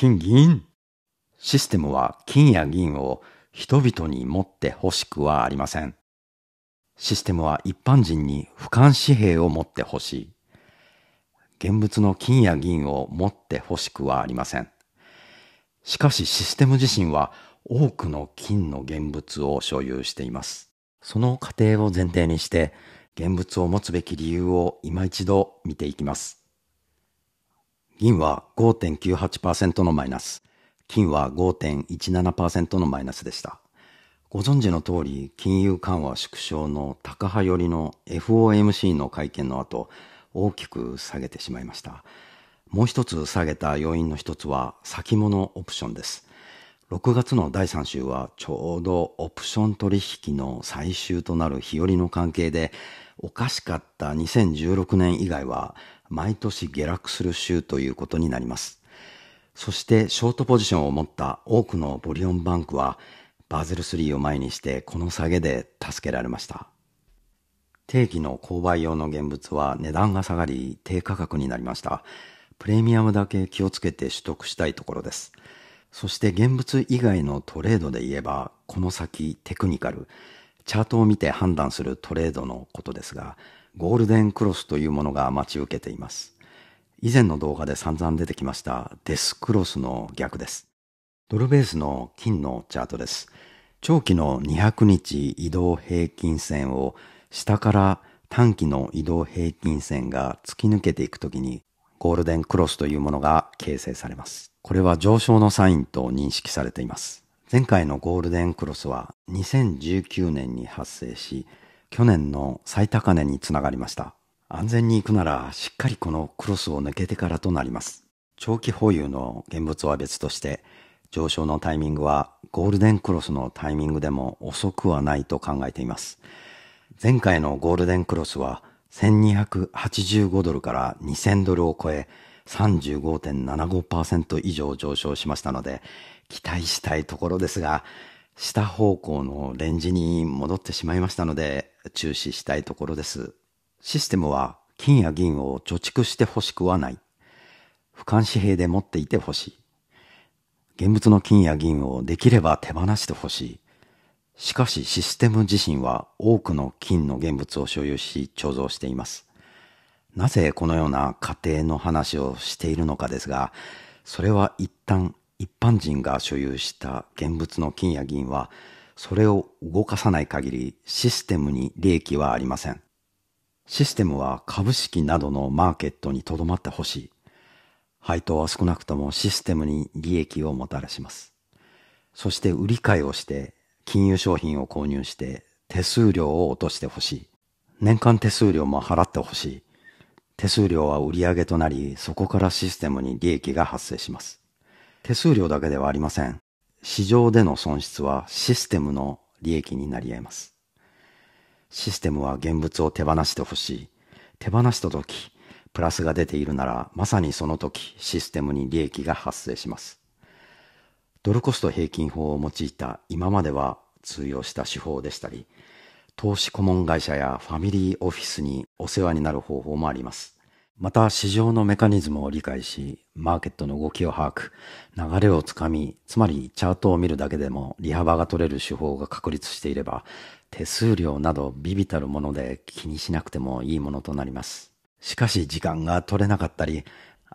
金銀。システムは金や銀を人々に持ってほしくはありません。システムは一般人に俯瞰紙幣を持ってほしい。現物の金や銀を持ってほしくはありません。しかしシステム自身は多くの金の現物を所有しています。その過程を前提にして現物を持つべき理由を今一度見ていきます。銀は5.98%のマイナス、金は5.17%のマイナスでした。ご存知の通り、金融緩和縮小の高派寄りの FOMC の会見の後、大きく下げてしまいました。もう一つ下げた要因の一つは、先物オプションです。6月の第3週はちょうどオプション取引の最終となる日和の関係でおかしかった2016年以外は毎年下落する週ということになります。そしてショートポジションを持った多くのボリオンバンクはバーゼル3を前にしてこの下げで助けられました。定期の購買用の現物は値段が下がり低価格になりました。プレミアムだけ気をつけて取得したいところです。そして現物以外のトレードで言えば、この先テクニカル、チャートを見て判断するトレードのことですが、ゴールデンクロスというものが待ち受けています。以前の動画で散々出てきましたデスクロスの逆です。ドルベースの金のチャートです。長期の200日移動平均線を下から短期の移動平均線が突き抜けていくときにゴールデンクロスというものが形成されます。これは上昇のサインと認識されています。前回のゴールデンクロスは2019年に発生し、去年の最高値につながりました。安全に行くならしっかりこのクロスを抜けてからとなります。長期保有の現物は別として、上昇のタイミングはゴールデンクロスのタイミングでも遅くはないと考えています。前回のゴールデンクロスは1285ドルから2000ドルを超え、35.75%以上上昇しましたので、期待したいところですが、下方向のレンジに戻ってしまいましたので、注視したいところです。システムは金や銀を貯蓄してほしくはない。俯瞰紙幣で持っていてほしい。現物の金や銀をできれば手放してほしい。しかしシステム自身は多くの金の現物を所有し貯蔵しています。なぜこのような過程の話をしているのかですが、それは一旦一般人が所有した現物の金や銀は、それを動かさない限りシステムに利益はありません。システムは株式などのマーケットに留まってほしい。配当は少なくともシステムに利益をもたらします。そして売り買いをして金融商品を購入して手数料を落としてほしい。年間手数料も払ってほしい。手数料は売上となり、そこからシステムに利益が発生します。手数料だけではありません。市場での損失はシステムの利益になり得ます。システムは現物を手放してほしい。手放した時、プラスが出ているなら、まさにその時、システムに利益が発生します。ドルコスト平均法を用いた今までは通用した手法でしたり、投資顧問会社やファミリーオフィスにお世話になる方法もあります。また市場のメカニズムを理解し、マーケットの動きを把握、流れをつかみ、つまりチャートを見るだけでも利幅が取れる手法が確立していれば、手数料など微々たるもので気にしなくてもいいものとなります。しかし時間が取れなかったり、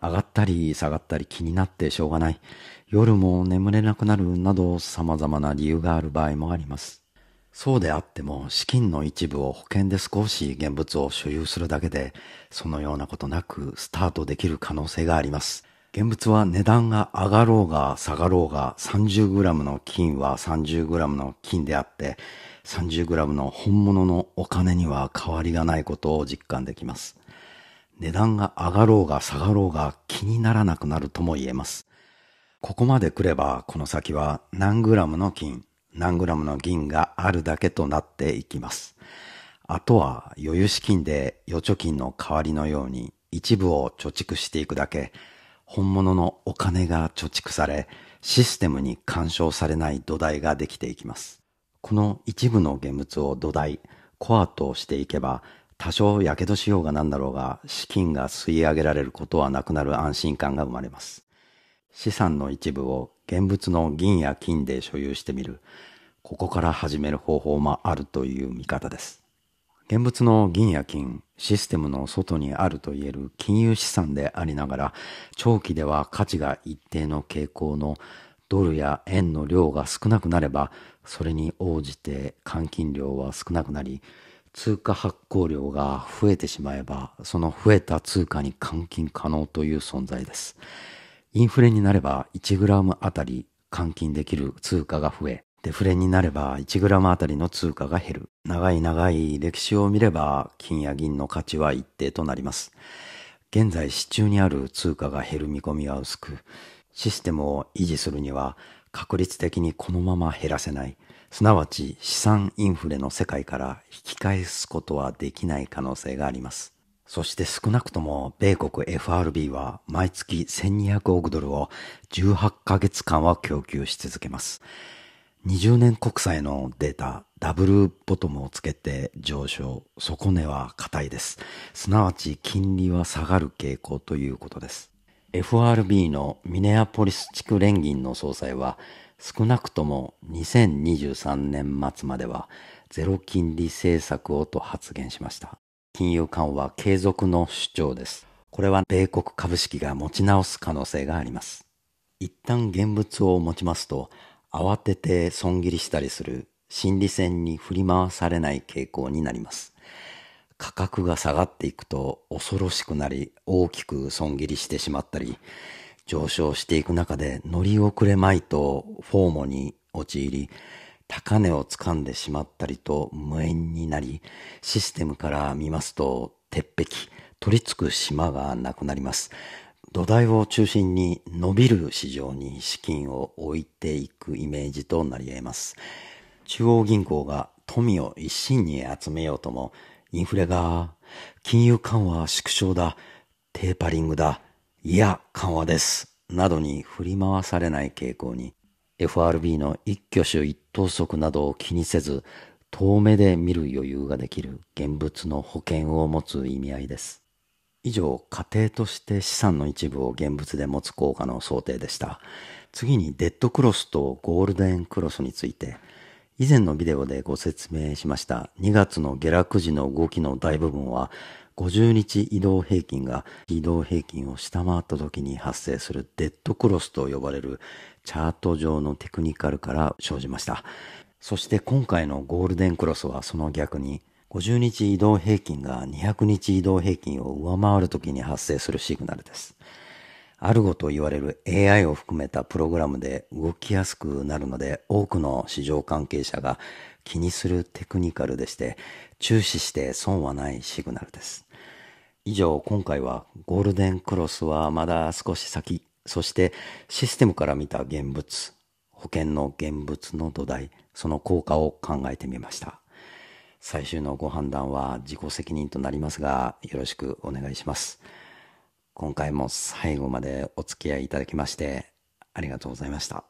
上がったり下がったり気になってしょうがない。夜も眠れなくなるなど様々な理由がある場合もあります。そうであっても資金の一部を保険で少し現物を所有するだけで、そのようなことなくスタートできる可能性があります。現物は値段が上がろうが下がろうが 30g の金は 30g の金であって 30g の本物のお金には変わりがないことを実感できます。値段が上がろうが下がろうが気にならなくなるとも言えます。ここまで来れば、この先は何グラムの金、何グラムの銀があるだけとなっていきます。あとは余裕資金で預貯金の代わりのように一部を貯蓄していくだけ、本物のお金が貯蓄され、システムに干渉されない土台ができていきます。この一部の現物を土台、コアとしていけば、多少やけどしようが何だろうが、資金が吸い上げられることはなくなる安心感が生まれます。資産の一部を現物の銀や金で所有してみる。ここから始める方法もあるという見方です。現物の銀や金、システムの外にあるといえる金融資産でありながら、長期では価値が一定の傾向のドルや円の量が少なくなれば、それに応じて換金量は少なくなり、通貨発行量が増えてしまえば、その増えた通貨に換金可能という存在です。インフレになれば 1g あたり換金できる通貨が増え、デフレになれば 1g あたりの通貨が減る。長い長い歴史を見れば金や銀の価値は一定となります。現在市中にある通貨が減る見込みは薄く、システムを維持するには確率的にこのまま減らせない。すなわち資産インフレの世界から引き返すことはできない可能性があります。そして少なくとも米国 FRB は毎月1200億ドルを18ヶ月間は供給し続けます。20年国債のデータ、ダブルボトムをつけて上昇、底根は硬いです。すなわち金利は下がる傾向ということです。FRB のミネアポリス地区連銀の総裁は少なくとも2023年末まではゼロ金利政策をと発言しました。金融緩和継続の主張です。これは米国株式が持ち直す可能性があります。一旦現物を持ちますと慌てて損切りしたりする心理戦に振り回されない傾向になります。価格が下がっていくと恐ろしくなり大きく損切りしてしまったり上昇していく中で乗り遅れまいとフォーモに陥り高値を掴んでしまったりと無縁になりシステムから見ますと鉄壁取り付く島がなくなります土台を中心に伸びる市場に資金を置いていくイメージとなり得ます中央銀行が富を一身に集めようともインフレが、金融緩和縮小だ、テーパリングだ、いや、緩和です、などに振り回されない傾向に、FRB の一挙手一投足などを気にせず、遠目で見る余裕ができる現物の保険を持つ意味合いです。以上、家庭として資産の一部を現物で持つ効果の想定でした。次にデッドクロスとゴールデンクロスについて、以前のビデオでご説明しました2月の下落時の動きの大部分は50日移動平均が移動平均を下回った時に発生するデッドクロスと呼ばれるチャート上のテクニカルから生じました。そして今回のゴールデンクロスはその逆に50日移動平均が200日移動平均を上回る時に発生するシグナルです。アルゴと言われる AI を含めたプログラムで動きやすくなるので、多くの市場関係者が気にするテクニカルでして、注視して損はないシグナルです。以上、今回はゴールデンクロスはまだ少し先、そしてシステムから見た現物、保険の現物の土台、その効果を考えてみました。最終のご判断は自己責任となりますが、よろしくお願いします。今回も最後までお付き合いいただきましてありがとうございました。